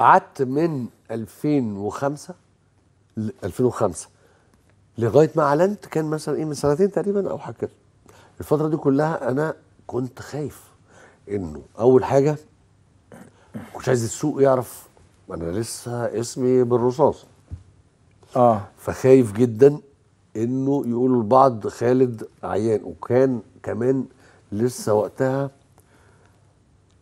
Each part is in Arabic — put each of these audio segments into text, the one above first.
قعدت من 2005 ل 2005 لغايه ما اعلنت كان مثلا ايه من سنتين تقريبا او حاجه كده الفتره دي كلها انا كنت خايف انه اول حاجه كنت عايز السوق يعرف انا لسه اسمي بالرصاص اه فخايف جدا انه يقولوا البعض خالد عيان وكان كمان لسه وقتها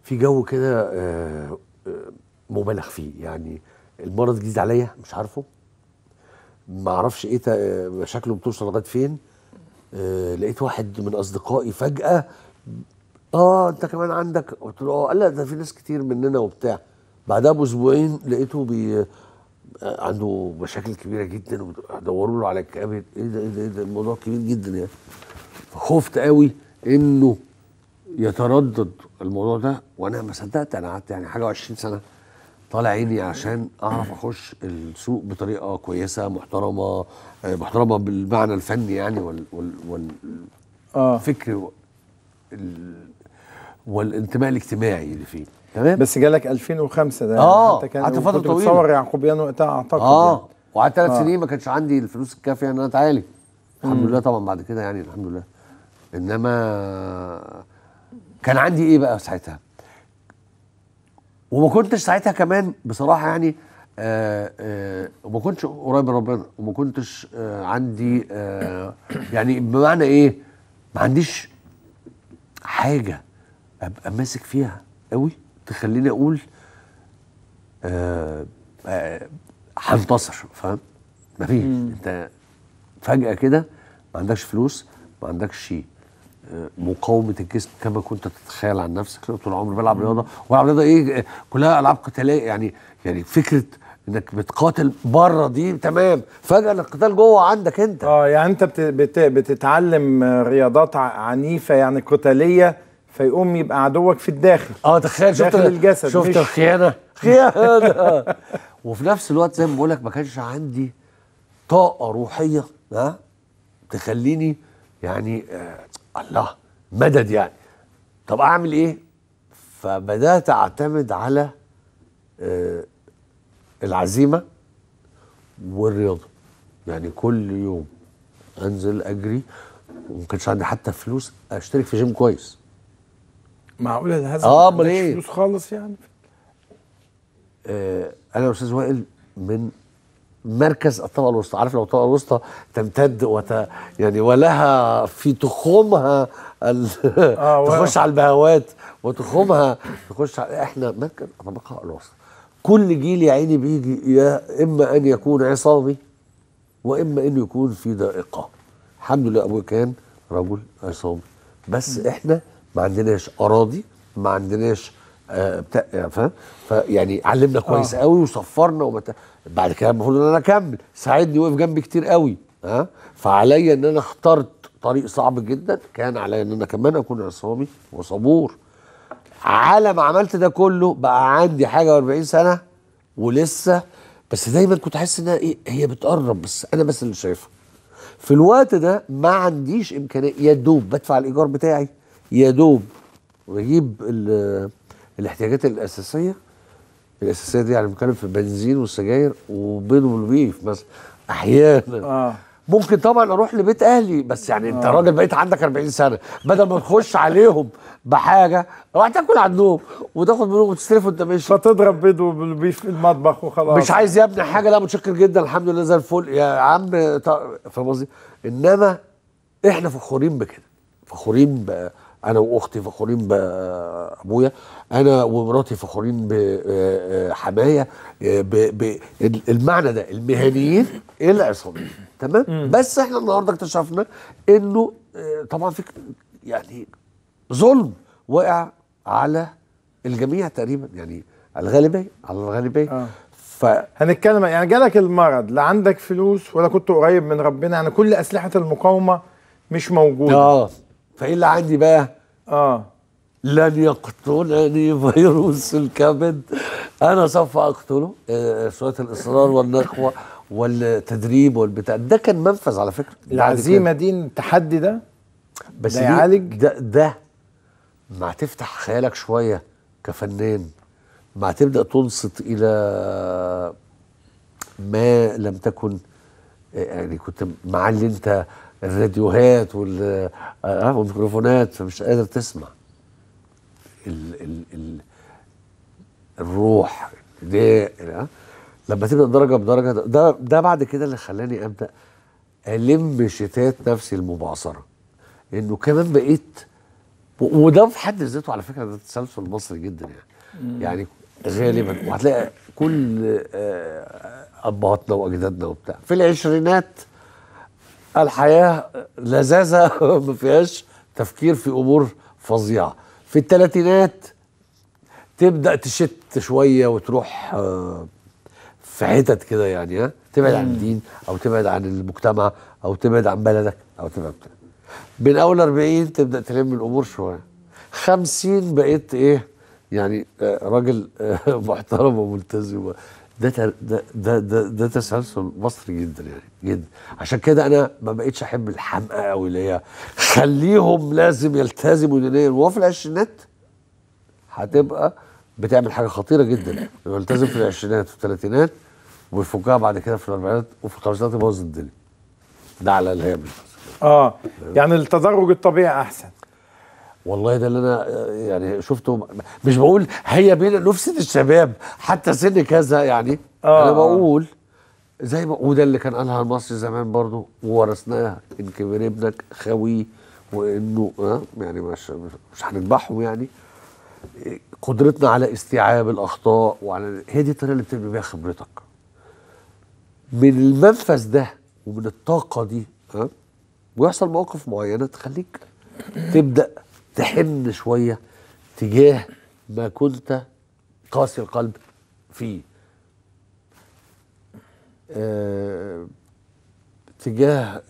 في جو كده آه آه مبالغ فيه يعني المرض جديد عليا مش عارفه ما اعرفش ايه شكله بتوصل لغايه فين آه لقيت واحد من اصدقائي فجاه اه انت كمان عندك قلت له اه قال لا ده في ناس كتير مننا وبتاع بعدها باسبوعين لقيته بي آه، عنده مشاكل كبيره جدا ودوروا له على الكآبة ايه ده ايه ده ايه ده الموضوع كبير جدا يعني فخفت قوي انه يتردد الموضوع ده وانا ما صدقت انا قعدت يعني حاجه و20 سنه طالع عيني عشان اعرف اخش السوق بطريقه كويسه محترمه آه، محترمه بالمعنى الفني يعني وال وال آه. والفكر آه. والانتماء الاجتماعي اللي فيه تمام بس جالك 2005 ده اه كان قعدت فتره طويله بتصور يعقوبيان وقتها اعتقد اه يعني. وقعدت ثلاث آه. سنين ما كانش عندي الفلوس الكافيه ان انا اتعالج الحمد لله طبعا بعد كده يعني الحمد لله انما كان عندي ايه بقى ساعتها؟ وما كنتش ساعتها كمان بصراحه يعني آه، آه، وما كنتش قريب من ربنا وما كنتش آه، عندي يعني بمعنى ايه ما عنديش حاجه ابقى ماسك فيها قوي تخليني اقول هنتصر فاهم مفيش انت فجاه كده ما عندكش فلوس ما عندكش شيء مقاومه الجسم كما كنت تتخيل عن نفسك طول عمري بلعب رياضه والعب رياضه ايه كلها العاب قتاليه يعني يعني فكره انك بتقاتل بره دي تمام فجاه القتال جوه عندك انت اه يعني انت بت بت بتتعلم رياضات عنيفه يعني قتاليه فيقوم يبقى عدوك في الداخل اه تخيل شفت الجسد شفت الخيانه خيانه وفي نفس الوقت زي ما بقول لك ما كانش عندي طاقه روحيه ها تخليني يعني آه الله مدد يعني طب اعمل ايه فبدات اعتمد على آه، العزيمه والرياضه يعني كل يوم انزل اجري وما كانش عندي حتى فلوس اشترك في جيم كويس معقوله هذا اه امال فلوس خالص يعني آه، انا استاذ وائل من مركز الطبقه الوسطى عارف لو الطبقه الوسطى تمتد وت يعني ولها في تخومها ال... آه، تخش على البهوات وتخومها تخش على احنا مركز الطبقه الوسطى كل جيل يا عيني بيجي يا اما ان يكون عصامي واما انه يكون في ضائقه الحمد لله ابويا كان رجل عصامي بس احنا ما عندناش اراضي ما عندناش فاهم آه، فيعني علمنا كويس آه. قوي وصفرنا وبتاع بعد كده المفروض ان انا اكمل ساعدني وقف جنبي كتير قوي ها فعليا ان انا اخترت طريق صعب جدا كان عليا ان انا كمان اكون عصامي وصبور على ما عملت ده كله بقى عندي حاجه و40 سنه ولسه بس دايما كنت احس انها ايه هي بتقرب بس انا بس اللي شايفها في الوقت ده ما عنديش امكانيه يا دوب بدفع الايجار بتاعي يا دوب بجيب الاحتياجات الاساسيه الاساسيه دي يعني بنتكلم في البنزين والسجاير وبيض والبيف مثلا احيانا آه. ممكن طبعا اروح لبيت اهلي بس يعني آه. انت راجل بقيت عندك 40 سنه بدل ما تخش عليهم بحاجه روح تاكل عندهم وتاخد منهم وتستلف وانت ماشي فتضرب بيض وبيف في المطبخ وخلاص مش عايز يا ابني حاجه لا متشكر جدا الحمد لله زي الفل يا عم فاهم قصدي انما احنا فخورين بكده فخورين بقى انا واختي فخورين بابويا انا ومراتي فخورين بحمايا بالمعنى ده المهنيين العصاميين تمام بس احنا النهارده اكتشفنا انه آه، طبعا في يعني ظلم وقع على الجميع تقريبا يعني الغالبيه على الغالبيه آه. ف هنتكلم يعني جالك المرض لا عندك فلوس ولا كنت قريب من ربنا يعني كل اسلحه المقاومه مش موجوده اه فايه اللي عندي بقى؟ اه لن يقتلني فيروس الكبد انا سوف اقتله شويه آه، آه، الاصرار والنخوه والتدريب والبتاع ده كان منفذ على فكره العزيمه دي التحدي ده بس ده يعالج ده, ده مع تفتح خيالك شويه كفنان مع تبدا تنصت الى ما لم تكن آه، يعني كنت مع اللي انت الراديوهات آه، آه، والميكروفونات فمش قادر تسمع ال ال ال الروح ده آه، لما تبدا درجه بدرجه ده ده بعد كده اللي خلاني ابدا الم شتات نفسي المبعثره انه كمان بقيت وده في حد ذاته على فكره ده تسلسل مصري جدا يعني يعني غالبا وهتلاقي كل ابهاتنا واجدادنا وبتاع في العشرينات الحياه لذاذه ما فيهاش تفكير في امور فظيعه في الثلاثينات تبدا تشت شويه وتروح آه، في حتت كده يعني ها تبعد عن الدين او تبعد عن المجتمع او تبعد عن بلدك او تبعد من اول 40 تبدا تلم الامور شويه 50 بقيت ايه يعني آه، راجل آه، محترم وملتزم ده ده ده ده, ده تسلسل مصري جدا يعني جدا عشان كده انا ما بقتش احب الحمقى قوي اللي هي خليهم لازم يلتزموا دينيا وهو في العشرينات هتبقى بتعمل حاجه خطيره جدا يلتزم في العشرينات وفي الثلاثينات ويفكها بعد كده في الاربعينات وفي الخمسينات يبوظ الدنيا ده على الهامش اه يعني التدرج الطبيعي احسن والله ده اللي انا يعني شفته مش بقول هي بين نفسة الشباب حتى سن كذا يعني آه انا آه. بقول زي ما وده اللي كان قالها المصري زمان برضه وورثناها ان كبر ابنك خوي وانه آه يعني مش مش هنذبحهم يعني قدرتنا على استيعاب الاخطاء وعلى هي دي الطريقه اللي بتبني بيها خبرتك من المنفذ ده ومن الطاقه دي ها آه، ويحصل مواقف معينه تخليك تبدا تحن شويه تجاه ما كنت قاسي القلب فيه أه تجاه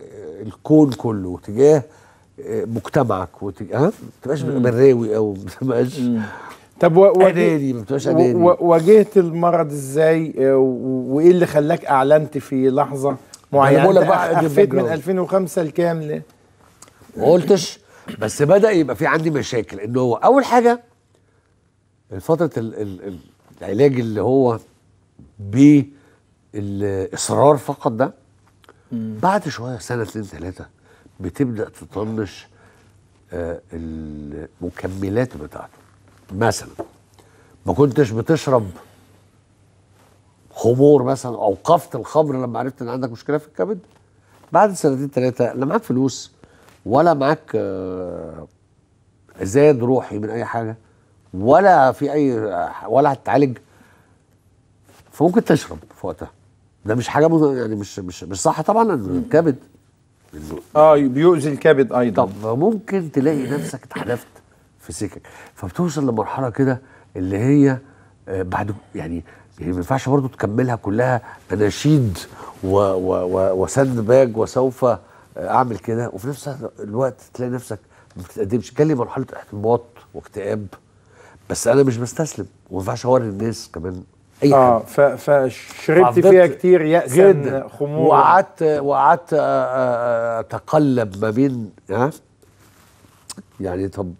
الكون كله وتجاه آه، مجتمعك وتجاه ها ما تبقاش براوي او ما تبقاش طب اناني ما تبقاش اناني واجهت المرض ازاي آه، وايه اللي خلاك اعلنت في لحظه معينه؟ انا بقول لك بقى من 2005 لكام؟ ما قلتش بس بدا يبقى في عندي مشاكل ان هو اول حاجه فتره العلاج اللي هو بالاصرار فقط ده بعد شويه سنه اثنين ثلاثه بتبدا تطنش آه المكملات بتاعته مثلا ما كنتش بتشرب خمور مثلا اوقفت الخمر لما عرفت ان عندك مشكله في الكبد بعد سنتين ثلاثه لما معاك فلوس ولا معاك آه، زاد روحي من اي حاجه ولا في اي ولا هتتعالج فممكن تشرب في وقتها ده مش حاجه يعني مش مش مش صح طبعا الكبد اه بيؤذي الكبد ايضا طب ممكن تلاقي نفسك اتحدفت في سكك فبتوصل لمرحله كده اللي هي آه، بعد يعني يعني ما ينفعش برضه تكملها كلها اناشيد وسند باج وسوف اعمل كده وفي نفس الوقت تلاقي نفسك ما بتتقدمش كان لي مرحله احباط واكتئاب بس انا مش بستسلم وما ينفعش اوري الناس كمان اي اه فشربت فيها كتير يأسا خمور وقعدت وقعدت آه، آه، آه، اتقلب ما بين ها يعني طب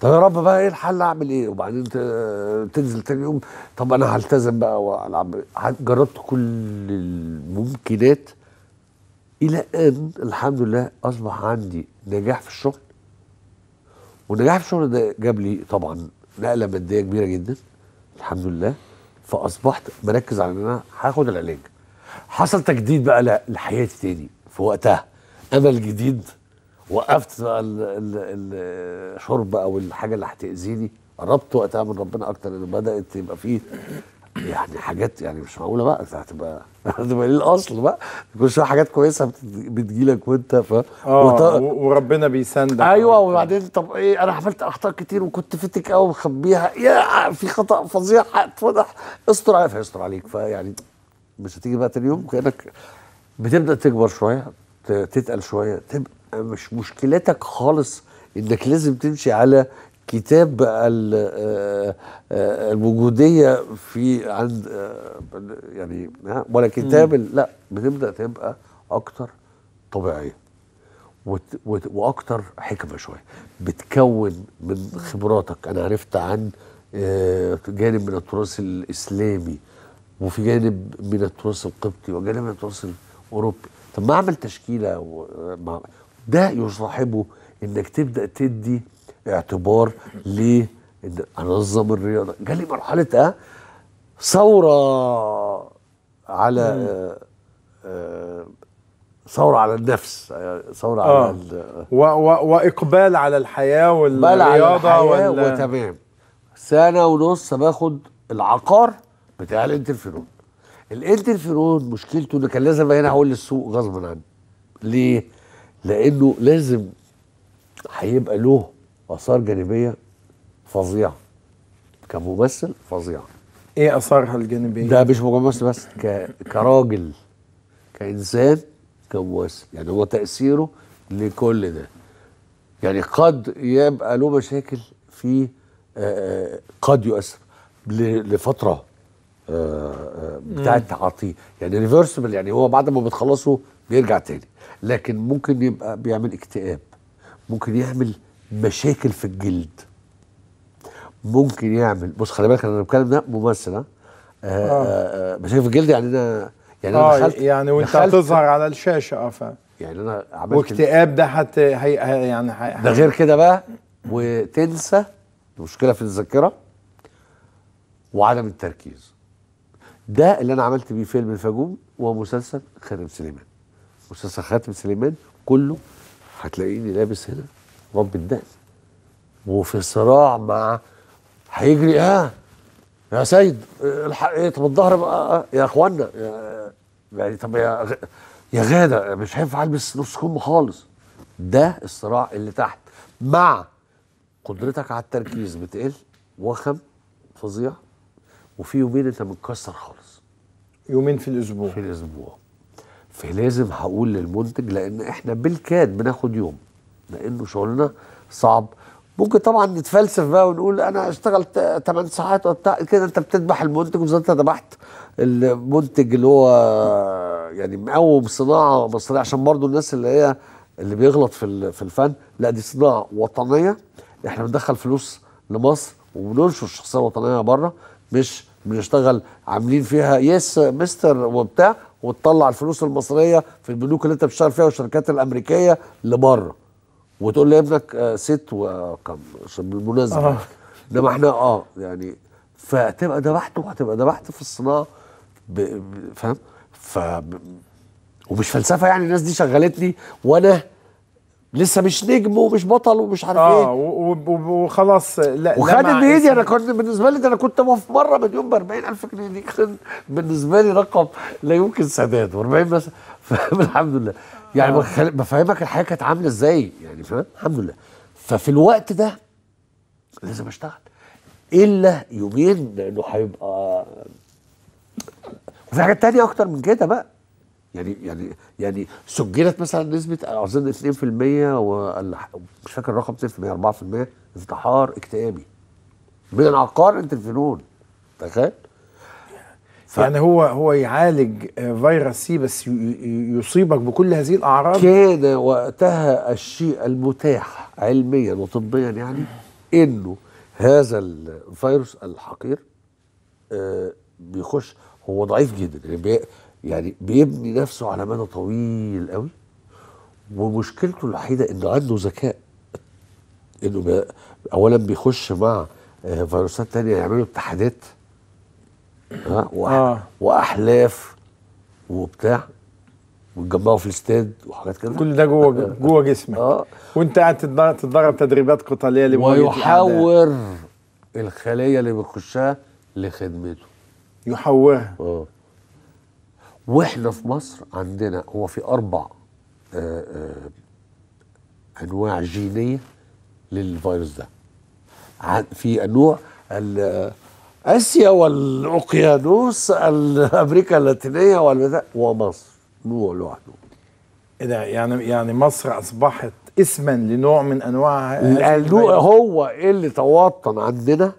طب يا رب بقى ايه الحل اعمل ايه وبعدين تنزل تاني يوم طب انا هلتزم بقى والعب جربت كل الممكنات الى ان الحمد لله اصبح عندي نجاح في الشغل والنجاح في الشغل ده جاب لي طبعا نقله ماديه كبيره جدا الحمد لله فاصبحت بركز على ان انا هاخد العلاج حصل تجديد بقى لحياتي تاني في وقتها امل جديد وقفت بقى الشرب او الحاجه اللي هتاذيني قربت وقتها من ربنا اكتر ان بدات يبقى فيه يعني حاجات يعني مش معقوله بقى انت هتبقى هتبقى ليه الاصل بقى كل شويه حاجات كويسه بتجيلك وانت ف آه، وط... وربنا بيساندك ايوه وبعدين طب ايه انا عملت اخطاء كتير وكنت فتك قوي مخبيها يا في خطا فظيع اتفضح استر عليك فيستر عليك فيعني مش هتيجي بقى تاني يوم كانك بتبدا تكبر شويه تتقل شويه تبقى مش مشكلتك خالص انك لازم تمشي على كتاب آه، الوجوديه في عند آه، يعني ولا كتاب لا بتبدا تبقى اكتر طبيعيه واكتر حكمه شويه بتكون من خبراتك انا عرفت عن آه، جانب من التراث الاسلامي وفي جانب من التراث القبطي وجانب من التراث الاوروبي طب ما اعمل تشكيله ده يصاحبه انك تبدا تدي اعتبار لانظم الرياضه جالي مرحله آه، ثوره على آه، آه، ثورة على النفس ثورة آه. على و و وإقبال على الحياة والرياضة على الحياة وال... وتمام سنة ونص باخد العقار بتاع الانترفيرون الانترفيرون مشكلته ان كان لازم هنا اقول للسوق غصبا عني ليه؟ لانه لازم هيبقى له اثار جانبيه فظيعه كممثل فظيعه ايه اثارها الجانبيه ده مش ممثل بس ك... كراجل كانسان كممثل يعني هو تاثيره لكل ده يعني قد يبقى له مشاكل في قد يؤثر لفتره بتاعت تعاطيه يعني ريفرسبل يعني هو بعد ما بتخلصه بيرجع تاني لكن ممكن يبقى بيعمل اكتئاب ممكن يعمل مشاكل في الجلد ممكن يعمل بص خلي بالك انا بتكلم ده ممثل ها آه،, آه. آه،, آه. مشاكل في الجلد يعني انا يعني انا دخلت يعني وانت هتظهر على الشاشه اه فاهم يعني انا عملت واكتئاب ده حتى هي يعني حي... ده غير كده بقى وتنسى مشكله في الذاكره وعدم التركيز ده اللي انا عملت بيه فيلم الفجوم ومسلسل خاتم سليمان مسلسل خاتم سليمان كله هتلاقيني لابس هنا رب الناس وفي صراع مع هيجري اه يا سيد آه، الحق ايه طب الظهر بقى آه، آه، يا اخوانا يعني طب يا يا غاده مش هينفع البس نص كم خالص ده الصراع اللي تحت مع قدرتك على التركيز بتقل وخم فظيع وفي يومين انت متكسر خالص يومين في الاسبوع في الاسبوع فلازم هقول للمنتج لان احنا بالكاد بناخد يوم لانه شغلنا صعب ممكن طبعا نتفلسف بقى ونقول انا اشتغل 8 ساعات وبتاع كده انت بتذبح المنتج وزي انت ذبحت المنتج اللي هو يعني مقوم صناعه مصريه عشان برضو الناس اللي هي اللي بيغلط في في الفن لا دي صناعه وطنيه احنا بندخل فلوس لمصر وبننشر الشخصيه الوطنيه بره مش بنشتغل عاملين فيها يس مستر وبتاع وتطلع الفلوس المصريه في البنوك اللي انت بتشتغل فيها والشركات الامريكيه لبره وتقول لي ابنك آه، ست وكم آه، عشان بالمناسبه آه. انما احنا اه يعني فتبقى ذبحته وهتبقى ذبحت في الصناعه فاهم ف ومش فلسفه يعني الناس دي شغلتني وانا لسه مش نجم ومش بطل ومش عارف آه ايه اه وخلاص لا وخدت بايدي انا كنت بالنسبه لي ده انا كنت في مره مليون ب 40000 جنيه دي كان بالنسبه لي رقم لا يمكن سداده و40 مثلا فالحمد لله يعني آه. بفهمك الحياه كانت عامله ازاي يعني فاهم الحمد لله ففي الوقت ده لازم اشتغل الا يومين لانه هيبقى وفي حاجات تانية اكتر من كده بقى يعني يعني يعني سجلت مثلا نسبه اظن 2% ولا مش فاكر الرقم 2% 4% انتحار اكتئابي من عقار انت الفنون تخيل ف... يعني هو هو يعالج فيروس سي بس يصيبك بكل هذه الاعراض كان وقتها الشيء المتاح علميا وطبيا يعني انه هذا الفيروس الحقير آه، بيخش هو ضعيف جدا يعني, يعني بيبني نفسه على مدى طويل قوي ومشكلته الوحيده انه عنده ذكاء انه اولا بيخش مع آه، فيروسات تانية يعملوا اتحادات آه. واحلاف وبتاع وتجمعوا في الاستاد وحاجات كده كل ده جوه جوه جسمك آه. وانت قاعد تتدرب تدريبات قتاليه لمواجهه ويحور الخليه اللي بيخشها لخدمته يحورها اه واحنا في مصر عندنا هو في اربع آآ آه، آآ آه، انواع جينيه للفيروس ده في نوع اسيا والاقيانوس امريكا اللاتينيه والبتاع ومصر نوع لوحده ده يعني يعني مصر اصبحت اسما لنوع من انواع هو هو اللي توطن عندنا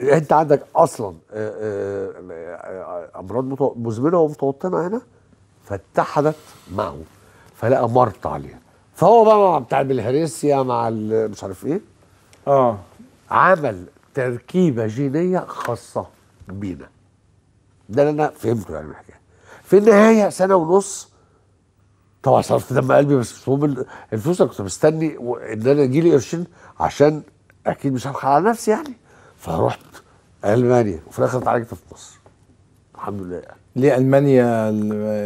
انت عندك اصلا آه، آه، آه، امراض مزمنه ومتوطنه هنا فاتحدت معه فلقى مرت عليها فهو بقى مع بتاع بالهريسيا مع مش عارف ايه اه عمل تركيبه جينيه خاصه بينا ده اللي انا فهمته يعني الحكايه في النهايه سنه ونص طبعا صرفت دم قلبي بس مش الفلوس انا كنت مستني ان انا يجي لي قرشين عشان اكيد مش هلحق على نفسي يعني فرحت المانيا وفي الاخر اتعالجت في مصر الحمد لله يعني. ليه المانيا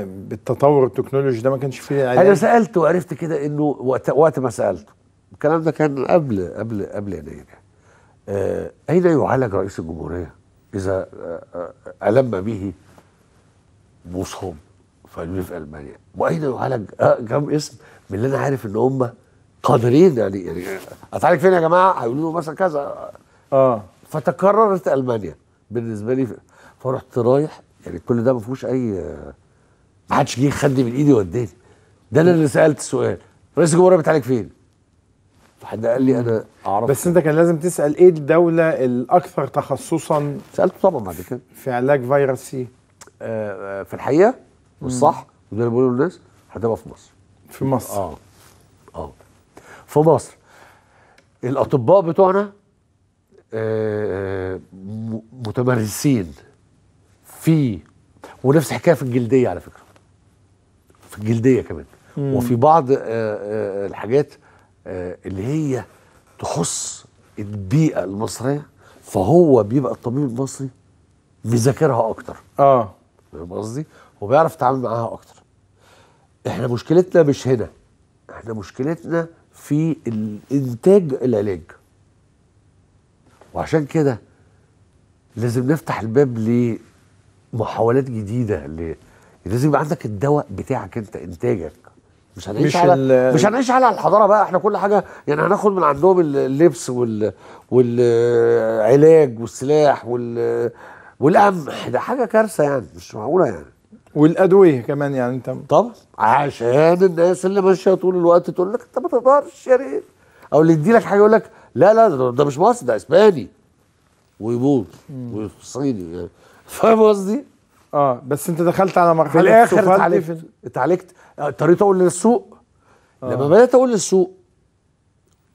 بالتطور التكنولوجي ده ما كانش فيه علاج؟ انا سالت وعرفت كده انه وقت, وقت ما سالته الكلام ده كان قبل قبل قبل يناير يعني آه، أين يعالج رئيس الجمهورية إذا آه، آه، ألم به مصاب فاهمين في المانيا واين يعالج كم اسم من اللي انا عارف ان هم قادرين يعني يعني اتعالج فين يا جماعه هيقولوا له مثلا كذا اه فتكررت المانيا بالنسبه لي فرحت رايح يعني كل ده ما فيهوش اي ما حدش جه خدني من ايدي وداني ده انا اللي سالت السؤال رئيس الجمهوريه بيتعالج فين؟ فحد قال لي انا اعرف بس انت كان لازم تسال ايه الدوله الاكثر تخصصا سالته طبعا بعد كده في علاج فيروس سي آه، آه، في الحقيقه والصح وده اللي بقوله للناس هتبقى في مصر في مصر اه اه في مصر الاطباء بتوعنا آه، متمرسين في ونفس الحكايه في الجلديه على فكره في الجلديه كمان مم. وفي بعض الحاجات آه، اللي هي تخص البيئه المصريه فهو بيبقى الطبيب المصري بيذاكرها اكتر اه فاهم قصدي وبيعرف يتعامل معاها اكتر احنا مشكلتنا مش هنا احنا مشكلتنا في الانتاج العلاج وعشان كده لازم نفتح الباب لمحاولات جديده ل... لازم يبقى عندك الدواء بتاعك انت انتاجك مش هنعيش مش على مش هنعيش على الحضاره بقى احنا كل حاجه يعني هناخد من عندهم اللبس وال والعلاج والسلاح وال والقمح ده حاجه كارثه يعني مش معقوله يعني والادويه كمان يعني انت طبعا عشان الناس اللي ماشيه طول الوقت تقول لك انت ما تقدرش يا ريت او اللي يدي لك حاجه يقول لك لا لا ده مش مصري ده اسباني ويبوظ وصيني يعني فاهم قصدي؟ اه بس انت دخلت على مرحله في الاخر اتعالجت اتعالجت اضطريت اقول للسوق آه. لما بدات اقول للسوق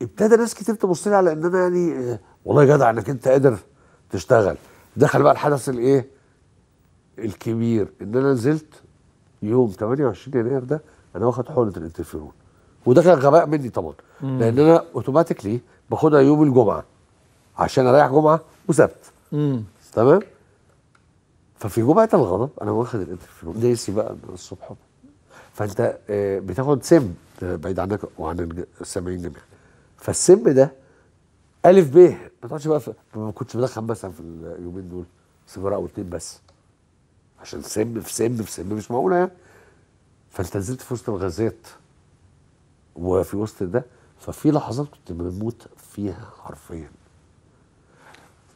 ابتدى ناس كتير تبص لي على ان انا يعني آه، والله جدع انك انت قادر تشتغل دخل بقى الحدث الايه الكبير ان انا نزلت يوم 28 يناير ده انا واخد حقنه الانترفيرون وده كان غباء مني طبعا مم. لان انا اوتوماتيكلي باخدها يوم الجمعه عشان اريح جمعه وسبت تمام ففي جمعه الغضب انا واخد الانترفيرون ناسي بقى من الصبح فانت آه، بتاخد سم بعيد عنك وعن السامعين جميعا فالسم ده الف ب ما تقعدش بقى ما كنتش بدخن مثلا في اليومين دول سيجاره او اتنين بس عشان سم في سم في سم مش معقوله يعني فانت نزلت في وسط الغازات وفي وسط ده ففي لحظات كنت بموت فيها حرفيا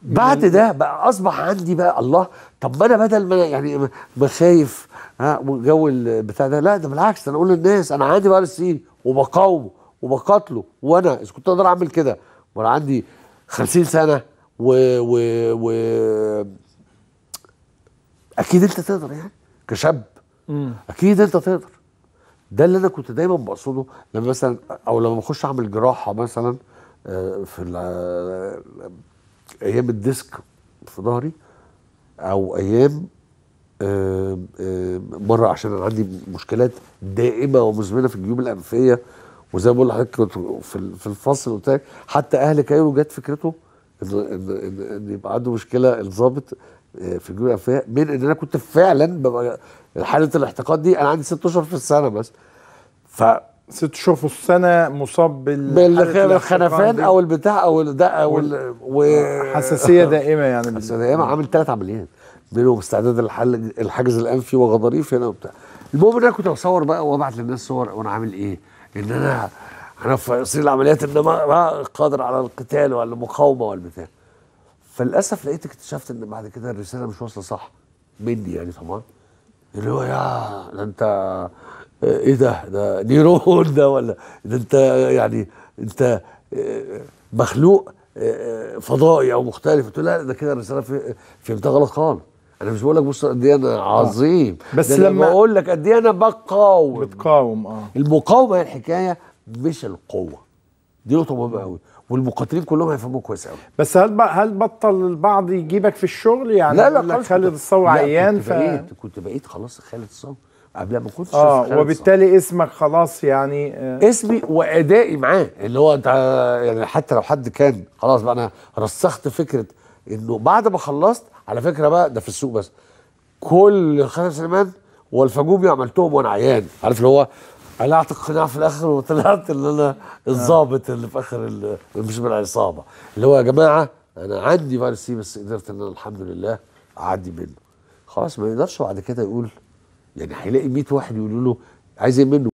بعد يعني ده بقى اصبح عندي بقى الله طب ما انا بدل ما يعني بخايف ها وجو بتاع ده لا ده بالعكس انا اقول للناس انا عندي فيروس سي وبقاومه وبقاتله وانا اذا كنت اقدر اعمل كده وانا عندي 50 سنه و و و اكيد انت تقدر يعني كشاب اكيد انت تقدر ده اللي انا كنت دايما بقصده لما مثلا او لما بخش اعمل جراحه مثلا آه، في ايام الديسك في ظهري او ايام مره عشان انا عندي مشكلات دائمه ومزمنه في الجيوب الانفيه وزي ما بقول لحضرتك كنت في الفصل قلت لك حتى اهل كانوا جت فكرته ان ان ان, إن يبقى عنده مشكله الظابط آه، في الجيوب الانفيه من ان انا كنت فعلا ببقى حاله الاحتقاد دي انا عندي ست اشهر في السنه بس ف ست شهور في السنه مصاب بال بالخنفان او البتاع او ده او وال... آه، و... حساسيه دائمه يعني حساسيه دائمه عامل ثلاث عمليات منهم استعداد الحل... الحجز الانفي وغضاريف هنا وبتاع المهم ان انا كنت بصور بقى وابعت للناس صور وانا عامل ايه ان انا انا في صين العمليات ان ما قادر على القتال وعلى المقاومه والبتاع فللاسف لقيت اكتشفت ان بعد كده الرساله مش واصله صح مني يعني طبعا اللي هو يا ده انت ايه ده ده نيرون ده ولا ده انت يعني انت آه، مخلوق آه، آه، فضائي او مختلف تقول لا ده كده الرساله فهمتها غلط خالص انا مش بقول لك بص قد ايه انا عظيم آه. بس لما اقول لك قد ايه انا بقاوم بتقاوم اه المقاومه هي الحكايه مش القوه دي نقطه مهمه قوي والمقاتلين كلهم هيفهموك كويس قوي بس هل هل بطل البعض يجيبك في الشغل يعني لا لا خالد الصاوي عيان كنت بقيت ف... كنت بقيت خلاص خالد الصاوي قبل ما كنتش اه وبالتالي اسمك خلاص يعني آه اسمي وادائي معاه اللي هو انت يعني حتى لو حد كان خلاص بقى انا رسخت فكره انه بعد ما خلصت على فكره بقى ده في السوق بس كل خالد سليمان والفجومي عملتهم وانا عيان عارف اللي هو قلعت القناع في الاخر وطلعت اللي انا الظابط اللي في اخر اللي مش من العصابه اللي هو يا جماعه انا عندي فيروس سي بس قدرت ان انا الحمد لله اعدي منه خلاص ما يقدرش بعد كده يقول يعني هيلاقي 100 واحد يقولوا له عايز منه